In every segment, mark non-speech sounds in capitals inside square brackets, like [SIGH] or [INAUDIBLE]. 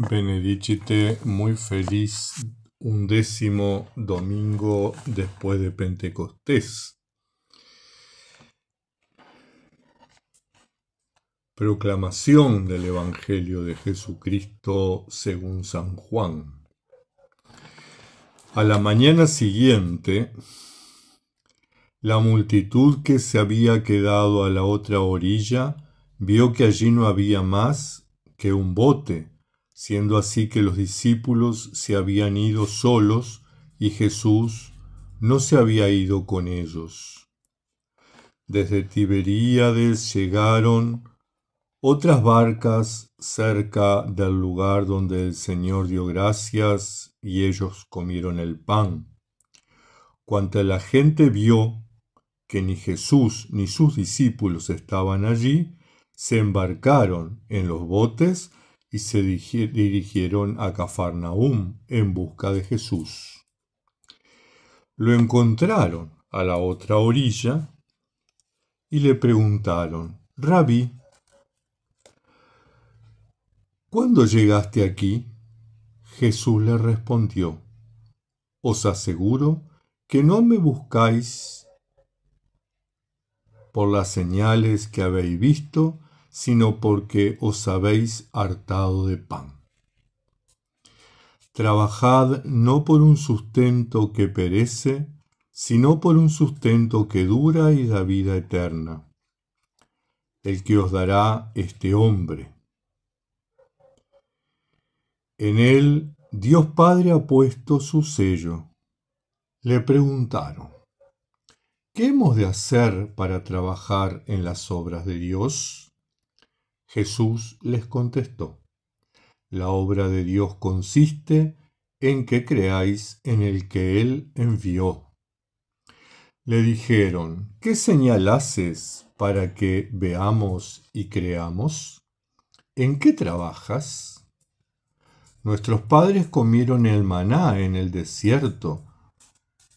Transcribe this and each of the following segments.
Benedicite, muy feliz undécimo domingo después de Pentecostés. Proclamación del Evangelio de Jesucristo según San Juan. A la mañana siguiente, la multitud que se había quedado a la otra orilla vio que allí no había más que un bote siendo así que los discípulos se habían ido solos y Jesús no se había ido con ellos. Desde Tiberíades llegaron otras barcas cerca del lugar donde el Señor dio gracias y ellos comieron el pan. Cuando la gente vio que ni Jesús ni sus discípulos estaban allí, se embarcaron en los botes y se dirigieron a Cafarnaúm en busca de Jesús. Lo encontraron a la otra orilla y le preguntaron, Rabí, ¿cuándo llegaste aquí? Jesús le respondió, Os aseguro que no me buscáis por las señales que habéis visto, sino porque os habéis hartado de pan. Trabajad no por un sustento que perece, sino por un sustento que dura y da vida eterna, el que os dará este hombre. En él Dios Padre ha puesto su sello. Le preguntaron, ¿qué hemos de hacer para trabajar en las obras de Dios? Jesús les contestó, La obra de Dios consiste en que creáis en el que Él envió. Le dijeron, ¿qué señal haces para que veamos y creamos? ¿En qué trabajas? Nuestros padres comieron el maná en el desierto.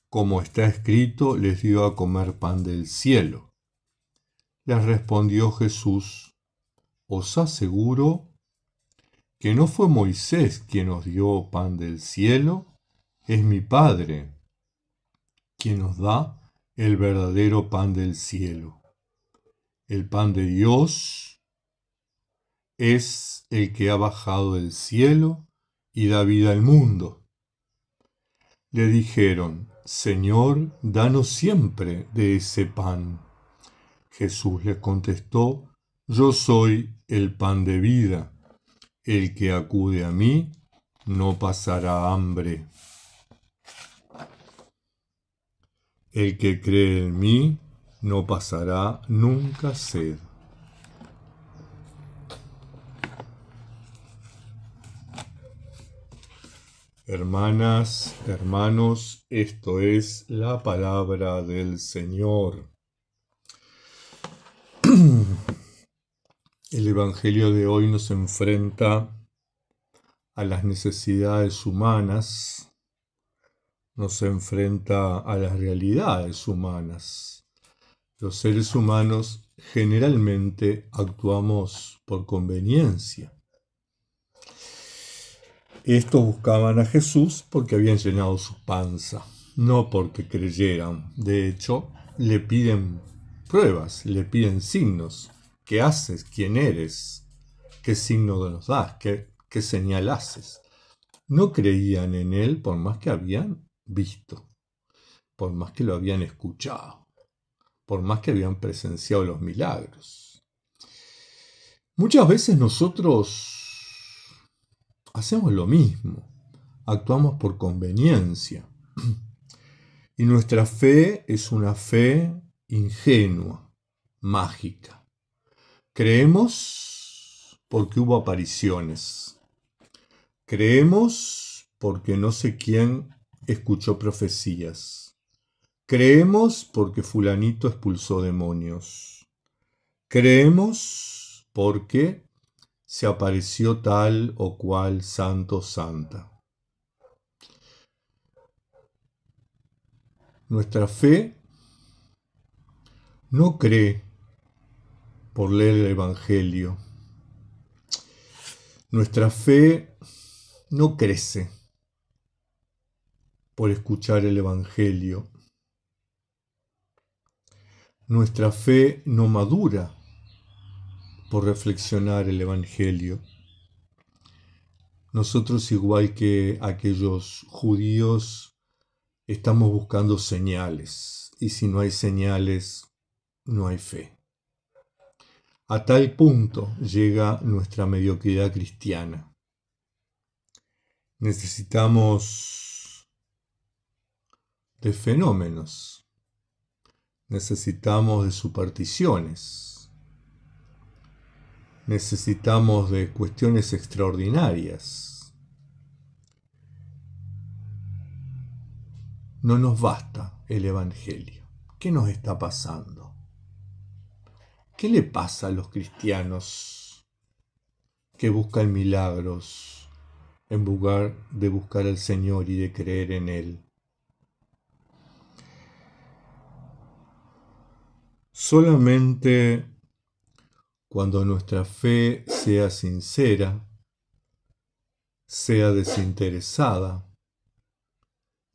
Como está escrito, les dio a comer pan del cielo. Les respondió Jesús, os aseguro que no fue Moisés quien nos dio pan del cielo, es mi Padre quien nos da el verdadero pan del cielo. El pan de Dios es el que ha bajado del cielo y da vida al mundo. Le dijeron, Señor, danos siempre de ese pan. Jesús les contestó, Yo soy el pan de vida. El que acude a mí no pasará hambre. El que cree en mí no pasará nunca sed. Hermanas, hermanos, esto es la palabra del Señor. [CLEARS THROAT] El Evangelio de hoy nos enfrenta a las necesidades humanas, nos enfrenta a las realidades humanas. Los seres humanos generalmente actuamos por conveniencia. Estos buscaban a Jesús porque habían llenado su panza, no porque creyeran. De hecho, le piden pruebas, le piden signos ¿Qué haces? ¿Quién eres? ¿Qué signo nos das? ¿Qué, señal haces? No creían en él por más que habían visto, por más que lo habían escuchado, por más que habían presenciado los milagros. Muchas veces nosotros hacemos lo mismo, actuamos por conveniencia. Y nuestra fe es una fe ingenua, mágica. Creemos porque hubo apariciones. Creemos porque no sé quién escuchó profecías. Creemos porque fulanito expulsó demonios. Creemos porque se apareció tal o cual santo santa. Nuestra fe no cree por leer el Evangelio. Nuestra fe no crece por escuchar el Evangelio. Nuestra fe no madura por reflexionar el Evangelio. Nosotros, igual que aquellos judíos, estamos buscando señales, y si no hay señales, no hay fe. A tal punto llega nuestra mediocridad cristiana. Necesitamos de fenómenos. Necesitamos de supersticiones. Necesitamos de cuestiones extraordinarias. No nos basta el Evangelio. ¿Qué nos está pasando? ¿Qué le pasa a los cristianos que buscan milagros en lugar de buscar al Señor y de creer en Él? Solamente cuando nuestra fe sea sincera, sea desinteresada,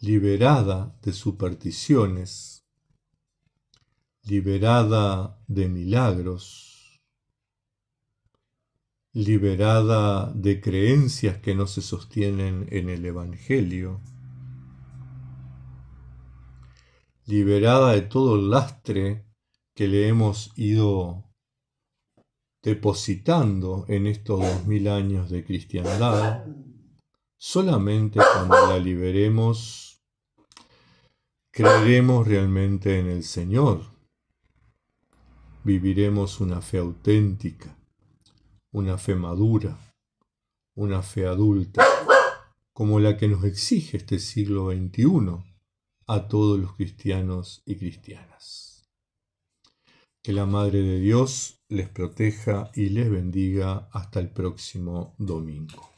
liberada de supersticiones, liberada de milagros, liberada de creencias que no se sostienen en el Evangelio, liberada de todo el lastre que le hemos ido depositando en estos dos mil años de cristiandad, solamente cuando la liberemos, creeremos realmente en el Señor viviremos una fe auténtica, una fe madura, una fe adulta, como la que nos exige este siglo XXI a todos los cristianos y cristianas. Que la Madre de Dios les proteja y les bendiga hasta el próximo domingo.